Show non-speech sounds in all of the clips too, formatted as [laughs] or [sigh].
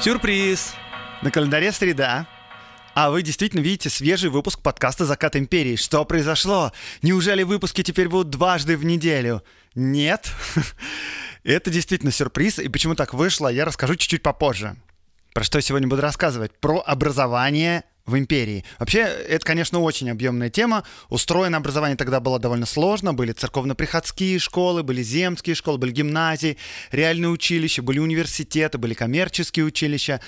Сюрприз! На календаре среда. А вы действительно видите свежий выпуск подкаста «Закат империи». Что произошло? Неужели выпуски теперь будут дважды в неделю? Нет. [laughs] Это действительно сюрприз, и почему так вышло, я расскажу чуть-чуть попозже. Про что я сегодня буду рассказывать? Про образование в империи. Вообще, это, конечно, очень объемная тема. Устроено образование тогда было довольно сложно. Были церковно-приходские школы, были земские школы, были гимназии, реальные училища, были университеты, были коммерческие училища.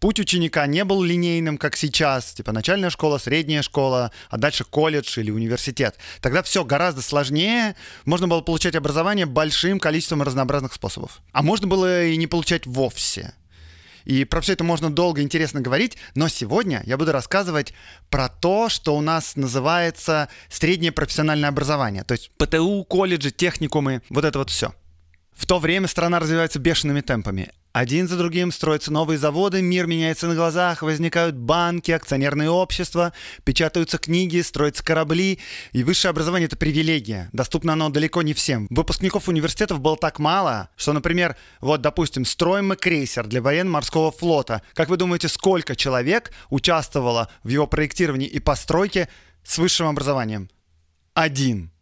Путь ученика не был линейным, как сейчас, типа начальная школа, средняя школа, а дальше колледж или университет. Тогда все гораздо сложнее, можно было получать образование большим количеством разнообразных способов. А можно было и не получать вовсе. И про все это можно долго и интересно говорить, но сегодня я буду рассказывать про то, что у нас называется среднее профессиональное образование. То есть ПТУ, колледжи, техникумы, вот это вот все. В то время страна развивается бешеными темпами. Один за другим строятся новые заводы, мир меняется на глазах, возникают банки, акционерные общества, печатаются книги, строятся корабли. И высшее образование — это привилегия. Доступно оно далеко не всем. Выпускников университетов было так мало, что, например, вот, допустим, строим мы крейсер для военно-морского флота. Как вы думаете, сколько человек участвовало в его проектировании и постройке с высшим образованием? Один.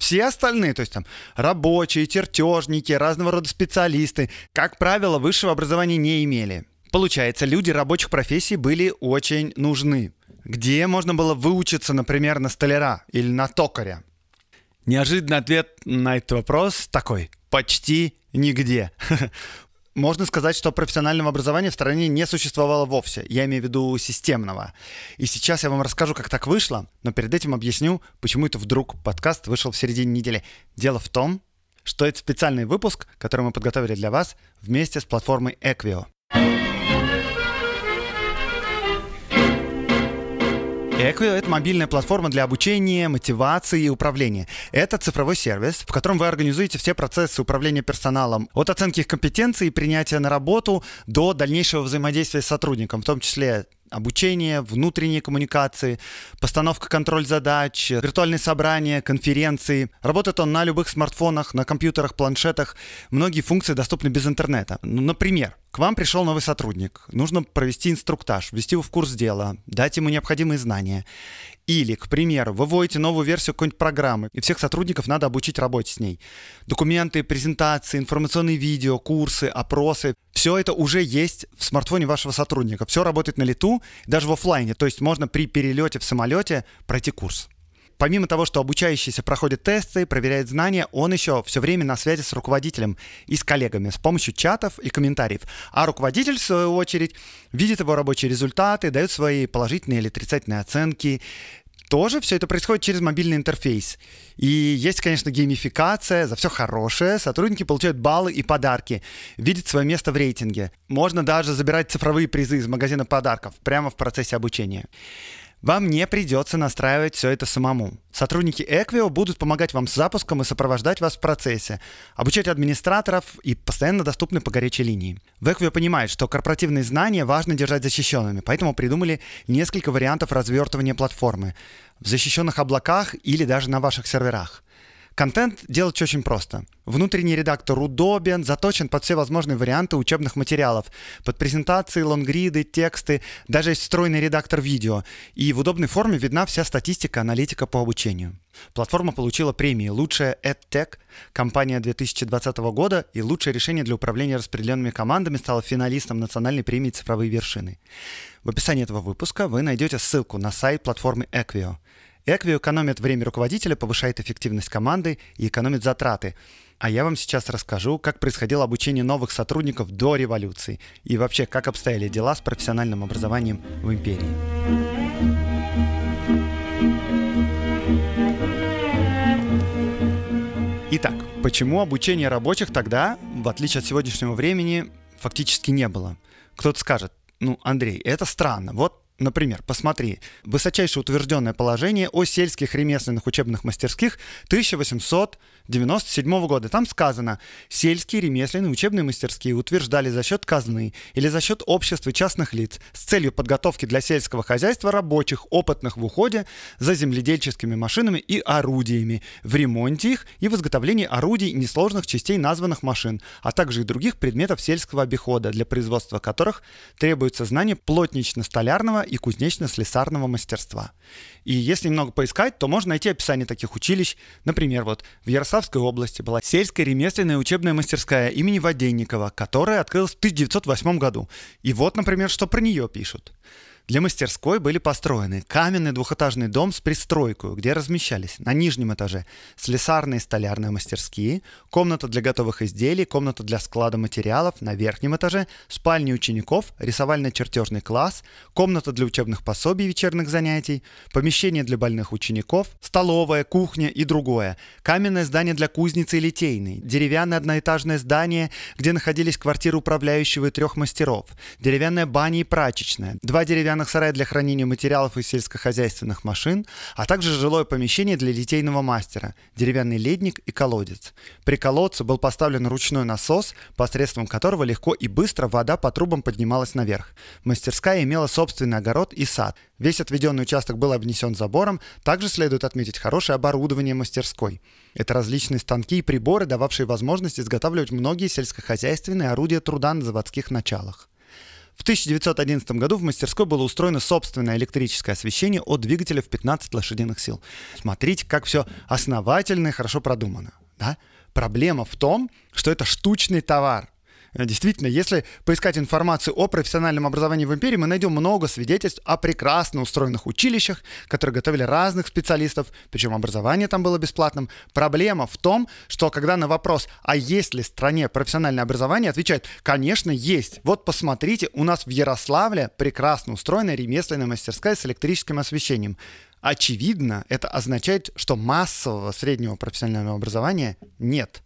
Все остальные, то есть там рабочие, чертежники, разного рода специалисты, как правило, высшего образования не имели. Получается, люди рабочих профессий были очень нужны. Где можно было выучиться, например, на столяра или на токаря? Неожиданный ответ на этот вопрос такой. Почти нигде. [laughs] можно сказать, что профессионального образования в стране не существовало вовсе. Я имею в виду системного. И сейчас я вам расскажу, как так вышло, но перед этим объясню, почему это вдруг подкаст вышел в середине недели. Дело в том, что это специальный выпуск, который мы подготовили для вас вместе с платформой Equio. Эквио — это мобильная платформа для обучения, мотивации и управления. Это цифровой сервис, в котором вы организуете все процессы управления персоналом, от оценки их компетенций и принятия на работу до дальнейшего взаимодействия с сотрудником, в том числе обучение, внутренние коммуникации, постановка контроль задач, виртуальные собрания, конференции. Работает он на любых смартфонах, на компьютерах, планшетах. Многие функции доступны без интернета. Ну, например, к вам пришел новый сотрудник. Нужно провести инструктаж, ввести его в курс дела, дать ему необходимые знания. Или, к примеру, вы вводите новую версию какой-нибудь программы, и всех сотрудников надо обучить работе с ней. Документы, презентации, информационные видео, курсы, опросы. Все это уже есть в смартфоне вашего сотрудника. Все работает на лету, даже в офлайне. То есть можно при перелете в самолете пройти курс. Помимо того, что обучающийся проходит тесты, проверяет знания, он еще все время на связи с руководителем и с коллегами с помощью чатов и комментариев. А руководитель, в свою очередь, видит его рабочие результаты, дает свои положительные или отрицательные оценки, тоже все это происходит через мобильный интерфейс. И есть, конечно, геймификация за все хорошее. Сотрудники получают баллы и подарки, видят свое место в рейтинге. Можно даже забирать цифровые призы из магазина подарков прямо в процессе обучения. Вам не придется настраивать все это самому. Сотрудники Эквио будут помогать вам с запуском и сопровождать вас в процессе, обучать администраторов и постоянно доступны по горячей линии. В Эквио понимают, что корпоративные знания важно держать защищенными, поэтому придумали несколько вариантов развертывания платформы в защищенных облаках или даже на ваших серверах – Контент делать очень просто. Внутренний редактор удобен, заточен под все возможные варианты учебных материалов, под презентации, лонгриды, тексты, даже есть встроенный редактор видео. И в удобной форме видна вся статистика, аналитика по обучению. Платформа получила премии «Лучшая EdTech», компания 2020 года и «Лучшее решение для управления распределенными командами» стала финалистом национальной премии «Цифровые вершины». В описании этого выпуска вы найдете ссылку на сайт платформы Equio – Эквио экономит время руководителя, повышает эффективность команды и экономит затраты. А я вам сейчас расскажу, как происходило обучение новых сотрудников до революции и вообще, как обстояли дела с профессиональным образованием в империи. Итак, почему обучение рабочих тогда, в отличие от сегодняшнего времени, фактически не было? Кто-то скажет, ну, Андрей, это странно. Вот Например, посмотри, высочайшее утвержденное положение о сельских ремесленных учебных мастерских 1897 года. Там сказано, сельские ремесленные учебные мастерские утверждали за счет казны или за счет общества частных лиц с целью подготовки для сельского хозяйства рабочих, опытных в уходе за земледельческими машинами и орудиями, в ремонте их и в изготовлении орудий несложных частей названных машин, а также и других предметов сельского обихода, для производства которых требуется знание плотнично-столярного и кузнечно-слесарного мастерства. И если немного поискать, то можно найти описание таких училищ. Например, вот в Ярославской области была сельская ремесленная учебная мастерская имени Воденникова, которая открылась в 1908 году. И вот, например, что про нее пишут. Для мастерской были построены каменный двухэтажный дом с пристройкой, где размещались на нижнем этаже слесарные и столярные мастерские, комната для готовых изделий, комната для склада материалов на верхнем этаже, спальни учеников, рисовально-чертежный класс, комната для учебных пособий и вечерних занятий, помещение для больных учеников, столовая, кухня и другое, каменное здание для кузницы и литейной, деревянное одноэтажное здание, где находились квартиры управляющего и трех мастеров, деревянная баня и прачечная, два деревянных деревянных сарай для хранения материалов и сельскохозяйственных машин, а также жилое помещение для литейного мастера, деревянный ледник и колодец. При колодце был поставлен ручной насос, посредством которого легко и быстро вода по трубам поднималась наверх. Мастерская имела собственный огород и сад. Весь отведенный участок был обнесен забором. Также следует отметить хорошее оборудование мастерской. Это различные станки и приборы, дававшие возможность изготавливать многие сельскохозяйственные орудия труда на заводских началах. В 1911 году в мастерской было устроено собственное электрическое освещение от двигателя в 15 лошадиных сил. Смотрите, как все основательно и хорошо продумано. Да? Проблема в том, что это штучный товар – Э, действительно, если поискать информацию о профессиональном образовании в империи, мы найдем много свидетельств о прекрасно устроенных училищах, которые готовили разных специалистов, причем образование там было бесплатным. Проблема в том, что когда на вопрос, а есть ли в стране профессиональное образование, отвечают, конечно, есть. Вот посмотрите, у нас в Ярославле прекрасно устроенная ремесленная мастерская с электрическим освещением. Очевидно, это означает, что массового среднего профессионального образования нет.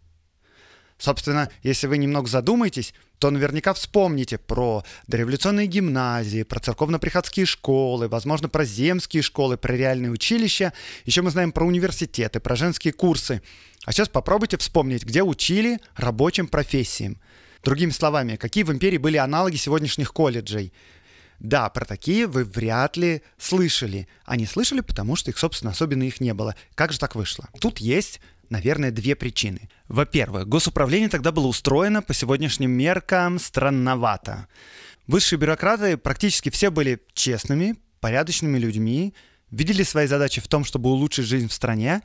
Собственно, если вы немного задумаетесь, то наверняка вспомните про дореволюционные гимназии, про церковно-приходские школы, возможно, про земские школы, про реальные училища. Еще мы знаем про университеты, про женские курсы. А сейчас попробуйте вспомнить, где учили рабочим профессиям. Другими словами, какие в империи были аналоги сегодняшних колледжей? Да, про такие вы вряд ли слышали. Они а слышали, потому что их, собственно, особенно их не было. Как же так вышло? Тут есть наверное, две причины. Во-первых, госуправление тогда было устроено по сегодняшним меркам странновато. Высшие бюрократы практически все были честными, порядочными людьми, видели свои задачи в том, чтобы улучшить жизнь в стране,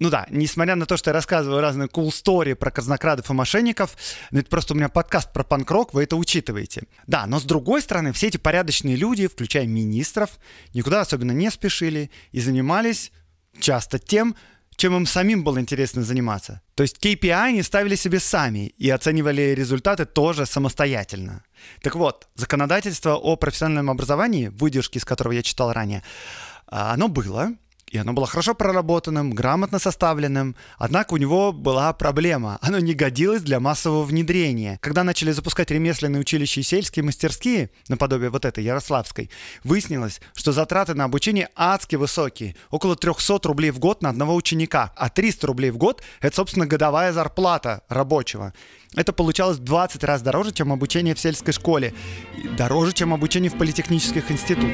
ну да, несмотря на то, что я рассказываю разные cool story про казнокрадов и мошенников, ну, это просто у меня подкаст про панк-рок, вы это учитываете. Да, но с другой стороны, все эти порядочные люди, включая министров, никуда особенно не спешили и занимались часто тем, чем им самим было интересно заниматься. То есть KPI они ставили себе сами и оценивали результаты тоже самостоятельно. Так вот, законодательство о профессиональном образовании, выдержки из которого я читал ранее, а, оно было, и оно было хорошо проработанным, грамотно составленным, однако у него была проблема. Оно не годилось для массового внедрения. Когда начали запускать ремесленные училища и сельские мастерские, наподобие вот этой Ярославской, выяснилось, что затраты на обучение адски высокие, около 300 рублей в год на одного ученика, а 300 рублей в год — это, собственно, годовая зарплата рабочего. Это получалось 20 раз дороже, чем обучение в сельской школе, дороже, чем обучение в политехнических институтах.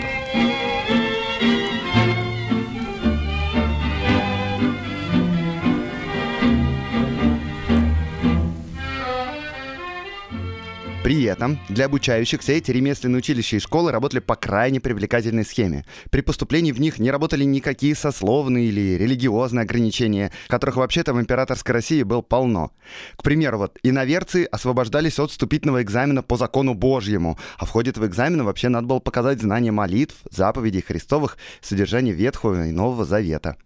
При этом для обучающихся эти ремесленные училища и школы работали по крайне привлекательной схеме. При поступлении в них не работали никакие сословные или религиозные ограничения, которых вообще-то в императорской России было полно. К примеру, вот иноверцы освобождались от вступительного экзамена по закону Божьему, а в ходе этого экзамена вообще надо было показать знания молитв, заповедей Христовых, содержание Ветхого и Нового Завета.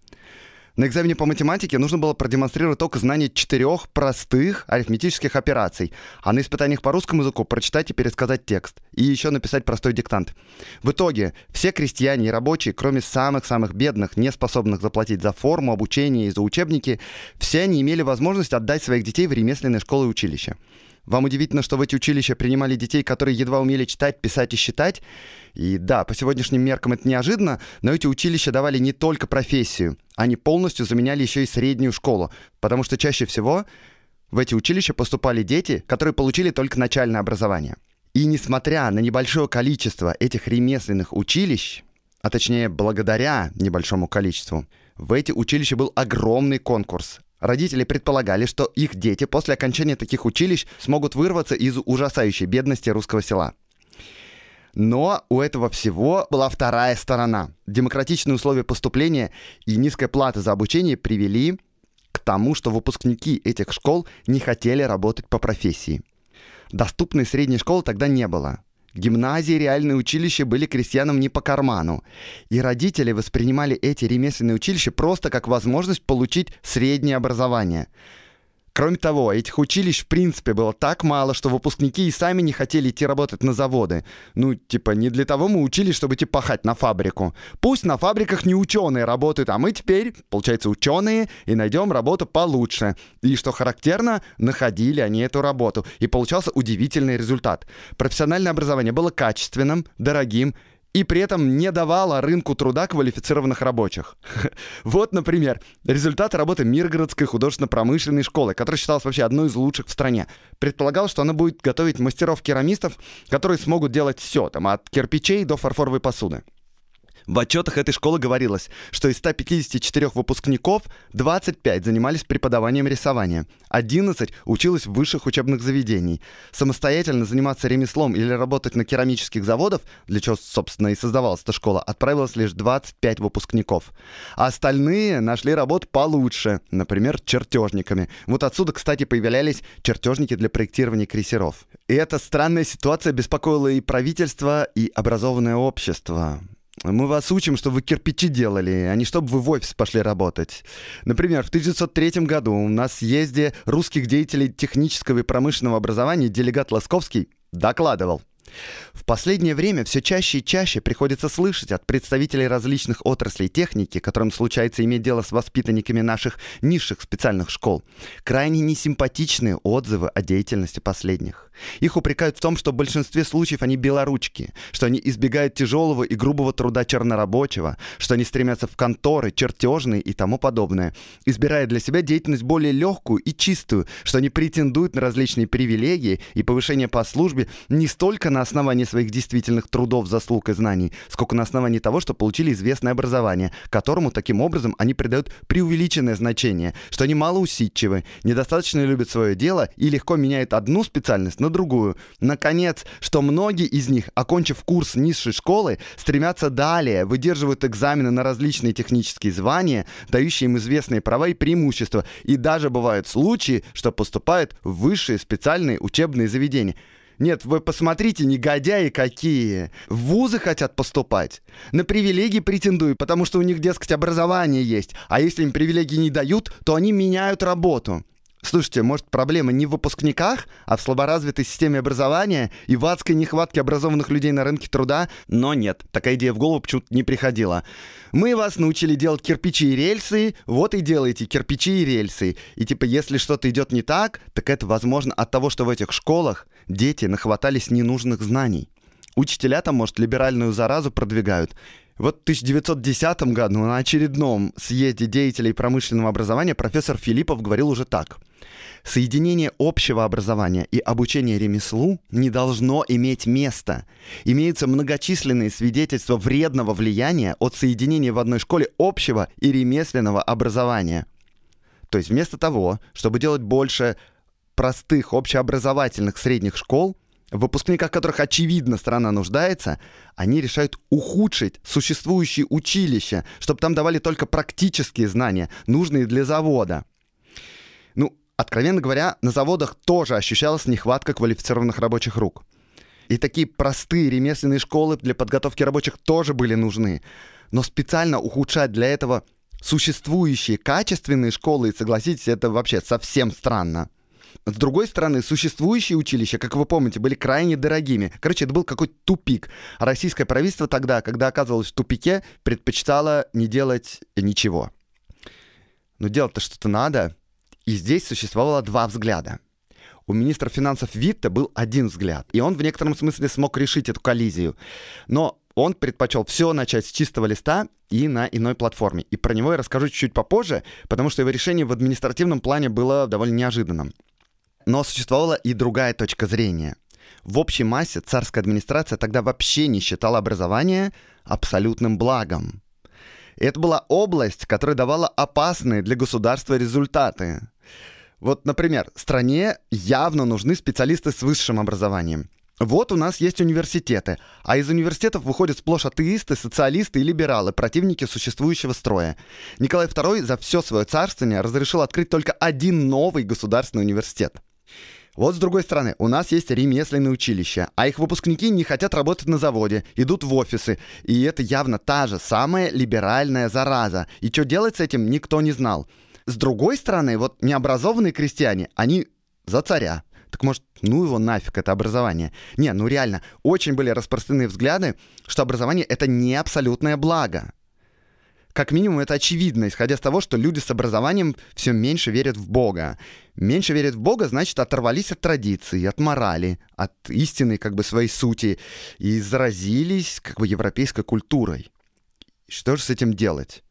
На экзамене по математике нужно было продемонстрировать только знание четырех простых арифметических операций, а на испытаниях по русскому языку прочитать и пересказать текст, и еще написать простой диктант. В итоге все крестьяне и рабочие, кроме самых-самых бедных, не способных заплатить за форму, обучение и за учебники, все они имели возможность отдать своих детей в ремесленные школы и училища. Вам удивительно, что в эти училища принимали детей, которые едва умели читать, писать и считать? И да, по сегодняшним меркам это неожиданно, но эти училища давали не только профессию, они полностью заменяли еще и среднюю школу, потому что чаще всего в эти училища поступали дети, которые получили только начальное образование. И несмотря на небольшое количество этих ремесленных училищ, а точнее благодаря небольшому количеству, в эти училища был огромный конкурс. Родители предполагали, что их дети после окончания таких училищ смогут вырваться из ужасающей бедности русского села. Но у этого всего была вторая сторона. Демократичные условия поступления и низкая плата за обучение привели к тому, что выпускники этих школ не хотели работать по профессии. Доступной средней школы тогда не было. Гимназии, реальные училища были крестьянам не по карману. И родители воспринимали эти ремесленные училища просто как возможность получить среднее образование – Кроме того, этих училищ в принципе было так мало, что выпускники и сами не хотели идти работать на заводы. Ну, типа, не для того мы учились, чтобы идти типа, пахать на фабрику. Пусть на фабриках не ученые работают, а мы теперь, получается, ученые, и найдем работу получше. И, что характерно, находили они эту работу. И получался удивительный результат. Профессиональное образование было качественным, дорогим и при этом не давала рынку труда квалифицированных рабочих. [laughs] Вот, например, результат работы Миргородской художественно-промышленной школы, которая считалась вообще одной из лучших в стране. Предполагал, что она будет готовить мастеров-керамистов, которые смогут делать все, там, от кирпичей до фарфоровой посуды. В отчетах этой школы говорилось, что из 154 выпускников 25 занимались преподаванием рисования, 11 училась в высших учебных заведений. Самостоятельно заниматься ремеслом или работать на керамических заводах, для чего, собственно, и создавалась эта школа, отправилось лишь 25 выпускников. А остальные нашли работу получше, например, чертежниками. Вот отсюда, кстати, появлялись чертежники для проектирования крейсеров. И эта странная ситуация беспокоила и правительство, и образованное общество. Мы вас учим, чтобы вы кирпичи делали, а не чтобы вы в офис пошли работать. Например, в 1903 году у нас в съезде русских деятелей технического и промышленного образования делегат Лосковский докладывал. В последнее время все чаще и чаще приходится слышать от представителей различных отраслей техники, которым случается иметь дело с воспитанниками наших низших специальных школ, крайне несимпатичные отзывы о деятельности последних. Их упрекают в том, что в большинстве случаев они белоручки, что они избегают тяжелого и грубого труда чернорабочего, что они стремятся в конторы, чертежные и тому подобное, избирая для себя деятельность более легкую и чистую, что они претендуют на различные привилегии и повышение по службе не столько на основании своих действительных трудов, заслуг и знаний, сколько на основании того, что получили известное образование, которому таким образом они придают преувеличенное значение, что они малоусидчивы, недостаточно любят свое дело и легко меняют одну специальность на другую. Наконец, что многие из них, окончив курс низшей школы, стремятся далее, выдерживают экзамены на различные технические звания, дающие им известные права и преимущества, и даже бывают случаи, что поступают в высшие специальные учебные заведения. Нет, вы посмотрите, негодяи какие. В вузы хотят поступать. На привилегии претендуют, потому что у них, дескать, образование есть. А если им привилегии не дают, то они меняют работу. Слушайте, может, проблема не в выпускниках, а в слаборазвитой системе образования и в адской нехватке образованных людей на рынке труда? Но нет, такая идея в голову почему-то не приходила. Мы вас научили делать кирпичи и рельсы, вот и делайте кирпичи и рельсы. И типа, если что-то идет не так, так это возможно от того, что в этих школах дети нахватались ненужных знаний. Учителя там, может, либеральную заразу продвигают. Вот в 1910 году на очередном съезде деятелей промышленного образования профессор Филиппов говорил уже так. Соединение общего образования и обучения ремеслу не должно иметь места. Имеются многочисленные свидетельства вредного влияния от соединения в одной школе общего и ремесленного образования. То есть вместо того, чтобы делать больше простых общеобразовательных средних школ, в выпускниках которых, очевидно, страна нуждается, они решают ухудшить существующие училища, чтобы там давали только практические знания, нужные для завода. Ну, откровенно говоря, на заводах тоже ощущалась нехватка квалифицированных рабочих рук. И такие простые ремесленные школы для подготовки рабочих тоже были нужны. Но специально ухудшать для этого существующие качественные школы, согласитесь, это вообще совсем странно. С другой стороны, существующие училища, как вы помните, были крайне дорогими. Короче, это был какой-то тупик. российское правительство тогда, когда оказывалось в тупике, предпочитало не делать ничего. Но делать-то что-то надо. И здесь существовало два взгляда. У министра финансов Витта был один взгляд, и он в некотором смысле смог решить эту коллизию. Но он предпочел все начать с чистого листа и на иной платформе. И про него я расскажу чуть-чуть попозже, потому что его решение в административном плане было довольно неожиданным. Но существовала и другая точка зрения. В общей массе царская администрация тогда вообще не считала образование абсолютным благом. это была область, которая давала опасные для государства результаты. Вот, например, стране явно нужны специалисты с высшим образованием. Вот у нас есть университеты, а из университетов выходят сплошь атеисты, социалисты и либералы, противники существующего строя. Николай II за все свое царствование разрешил открыть только один новый государственный университет – вот с другой стороны, у нас есть ремесленные училища, а их выпускники не хотят работать на заводе, идут в офисы. И это явно та же самая либеральная зараза. И что делать с этим, никто не знал. С другой стороны, вот необразованные крестьяне, они за царя. Так может, ну его нафиг, это образование. Не, ну реально, очень были распространены взгляды, что образование это не абсолютное благо. Как минимум, это очевидно, исходя из того, что люди с образованием все меньше верят в Бога. Меньше верят в Бога, значит, оторвались от традиций, от морали, от истины, как бы, своей сути, и заразились, как бы, европейской культурой. Что же с этим делать?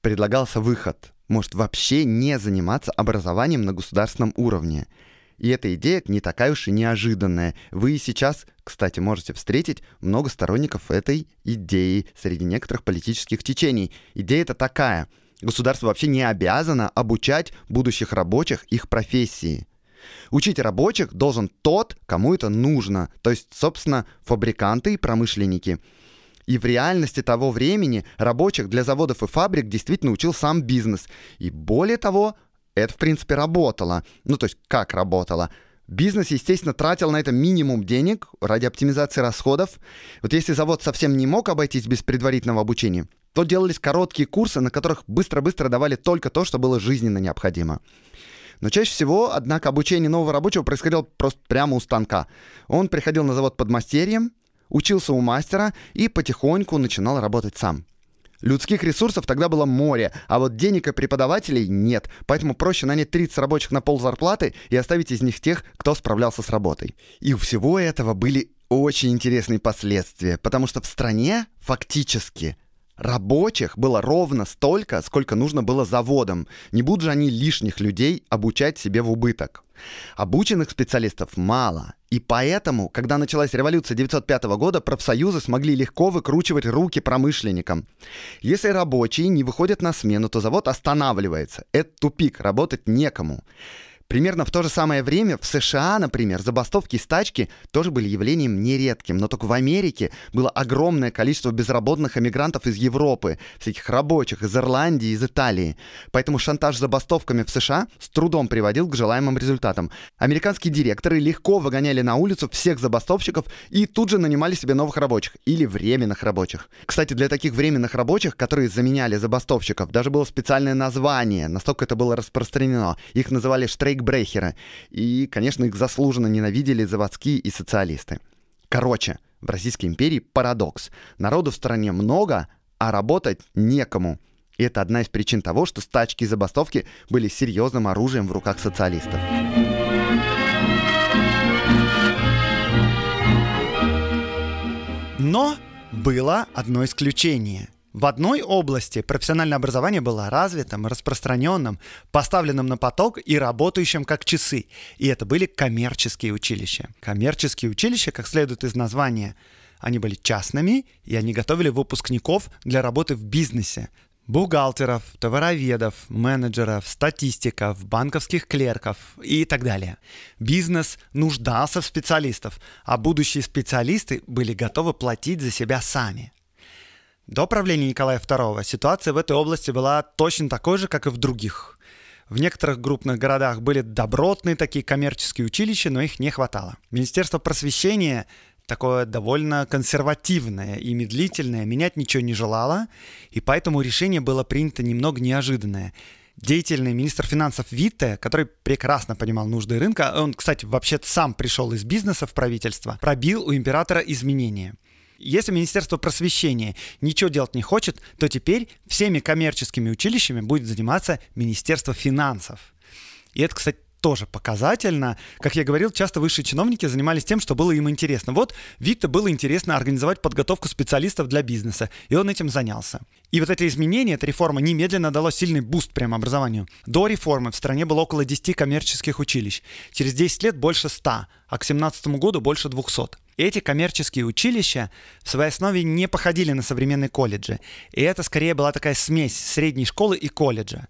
Предлагался выход. Может, вообще не заниматься образованием на государственном уровне – и эта идея не такая уж и неожиданная. Вы сейчас, кстати, можете встретить много сторонников этой идеи среди некоторых политических течений. Идея-то такая. Государство вообще не обязано обучать будущих рабочих их профессии. Учить рабочих должен тот, кому это нужно, то есть, собственно, фабриканты и промышленники. И в реальности того времени рабочих для заводов и фабрик действительно учил сам бизнес. И более того, это, в принципе, работало. Ну, то есть, как работало? Бизнес, естественно, тратил на это минимум денег ради оптимизации расходов. Вот если завод совсем не мог обойтись без предварительного обучения, то делались короткие курсы, на которых быстро-быстро давали только то, что было жизненно необходимо. Но чаще всего, однако, обучение нового рабочего происходило просто прямо у станка. Он приходил на завод под мастерьем, учился у мастера и потихоньку начинал работать сам. Людских ресурсов тогда было море, а вот денег и преподавателей нет, поэтому проще нанять 30 рабочих на пол зарплаты и оставить из них тех, кто справлялся с работой. И у всего этого были очень интересные последствия, потому что в стране фактически Рабочих было ровно столько, сколько нужно было заводам. Не будут же они лишних людей обучать себе в убыток. Обученных специалистов мало. И поэтому, когда началась революция 1905 года, профсоюзы смогли легко выкручивать руки промышленникам. Если рабочие не выходят на смену, то завод останавливается. Это тупик, работать некому. Примерно в то же самое время в США, например, забастовки и стачки тоже были явлением нередким, но только в Америке было огромное количество безработных эмигрантов из Европы, всяких рабочих из Ирландии, из Италии. Поэтому шантаж забастовками в США с трудом приводил к желаемым результатам. Американские директоры легко выгоняли на улицу всех забастовщиков и тут же нанимали себе новых рабочих или временных рабочих. Кстати, для таких временных рабочих, которые заменяли забастовщиков, даже было специальное название, настолько это было распространено. Их называли штрейк брейкбрехера. И, конечно, их заслуженно ненавидели заводские и социалисты. Короче, в Российской империи парадокс. Народу в стране много, а работать некому. И это одна из причин того, что стачки и забастовки были серьезным оружием в руках социалистов. Но было одно исключение. В одной области профессиональное образование было развитым, распространенным, поставленным на поток и работающим как часы. И это были коммерческие училища. Коммерческие училища, как следует из названия, они были частными, и они готовили выпускников для работы в бизнесе. Бухгалтеров, товароведов, менеджеров, статистиков, банковских клерков и так далее. Бизнес нуждался в специалистов, а будущие специалисты были готовы платить за себя сами. До правления Николая II ситуация в этой области была точно такой же, как и в других. В некоторых крупных городах были добротные такие коммерческие училища, но их не хватало. Министерство просвещения такое довольно консервативное и медлительное, менять ничего не желало, и поэтому решение было принято немного неожиданное деятельный министр финансов Витте, который прекрасно понимал нужды рынка, он, кстати, вообще сам пришел из бизнеса в правительство, пробил у императора изменения. Если Министерство просвещения ничего делать не хочет, то теперь всеми коммерческими училищами будет заниматься Министерство финансов. И это, кстати, тоже показательно. Как я говорил, часто высшие чиновники занимались тем, что было им интересно. Вот Викто было интересно организовать подготовку специалистов для бизнеса, и он этим занялся. И вот эти изменения, эта реформа немедленно дала сильный буст прямо образованию. До реформы в стране было около 10 коммерческих училищ. Через 10 лет больше 100, а к 17 году больше 200. Эти коммерческие училища в своей основе не походили на современные колледжи. И это скорее была такая смесь средней школы и колледжа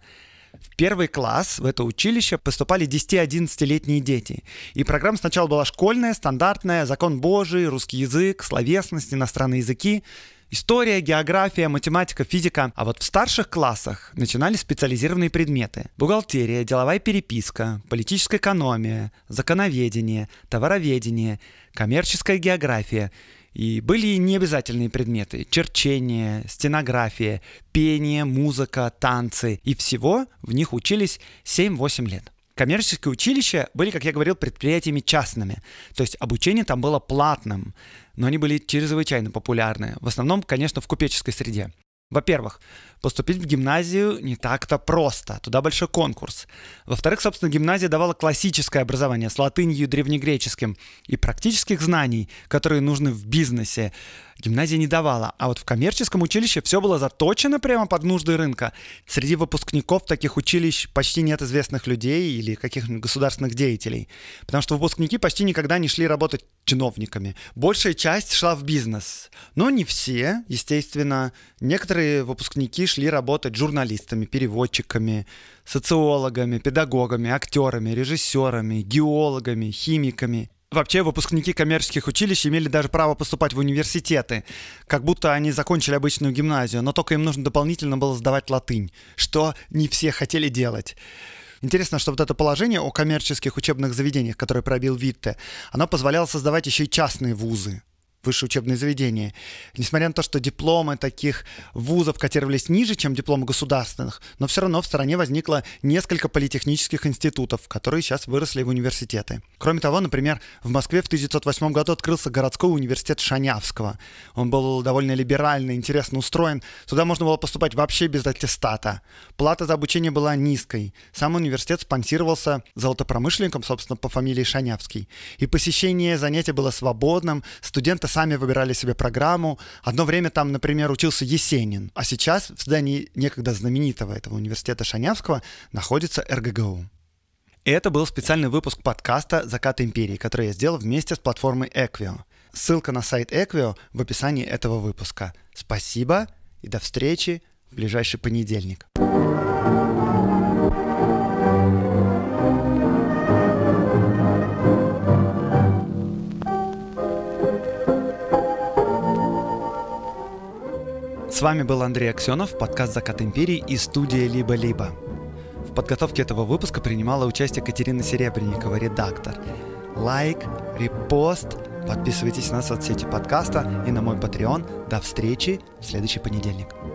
в первый класс в это училище поступали 10-11-летние дети. И программа сначала была школьная, стандартная, закон божий, русский язык, словесность, иностранные языки. История, география, математика, физика. А вот в старших классах начинали специализированные предметы. Бухгалтерия, деловая переписка, политическая экономия, законоведение, товароведение, коммерческая география – и были и необязательные предметы – черчение, стенография, пение, музыка, танцы. И всего в них учились 7-8 лет. Коммерческие училища были, как я говорил, предприятиями частными. То есть обучение там было платным, но они были чрезвычайно популярны. В основном, конечно, в купеческой среде. Во-первых, поступить в гимназию не так-то просто, туда большой конкурс. Во-вторых, собственно, гимназия давала классическое образование с латынью древнегреческим и практических знаний, которые нужны в бизнесе гимназия не давала. А вот в коммерческом училище все было заточено прямо под нужды рынка. Среди выпускников таких училищ почти нет известных людей или каких-нибудь государственных деятелей. Потому что выпускники почти никогда не шли работать чиновниками. Большая часть шла в бизнес. Но не все, естественно. Некоторые выпускники шли работать журналистами, переводчиками, социологами, педагогами, актерами, режиссерами, геологами, химиками вообще выпускники коммерческих училищ имели даже право поступать в университеты, как будто они закончили обычную гимназию, но только им нужно дополнительно было сдавать латынь, что не все хотели делать. Интересно, что вот это положение о коммерческих учебных заведениях, которое пробил Витте, оно позволяло создавать еще и частные вузы высшие учебные заведения. Несмотря на то, что дипломы таких вузов котировались ниже, чем дипломы государственных, но все равно в стране возникло несколько политехнических институтов, которые сейчас выросли в университеты. Кроме того, например, в Москве в 1908 году открылся городской университет Шанявского. Он был довольно либерально, интересно устроен. Туда можно было поступать вообще без аттестата. Плата за обучение была низкой. Сам университет спонсировался золотопромышленником, собственно, по фамилии Шанявский. И посещение занятий было свободным, студенты сами выбирали себе программу. Одно время там, например, учился Есенин, а сейчас в здании некогда знаменитого этого университета Шанявского находится РГГУ. И это был специальный выпуск подкаста «Закат империи», который я сделал вместе с платформой Equio. Ссылка на сайт Equio в описании этого выпуска. Спасибо и до встречи в ближайший понедельник. С вами был Андрей Аксенов, подкаст «Закат империи» и студия «Либо-либо». В подготовке этого выпуска принимала участие Катерина Серебренникова, редактор. Лайк, репост, подписывайтесь на соцсети подкаста и на мой Patreon. До встречи в следующий понедельник.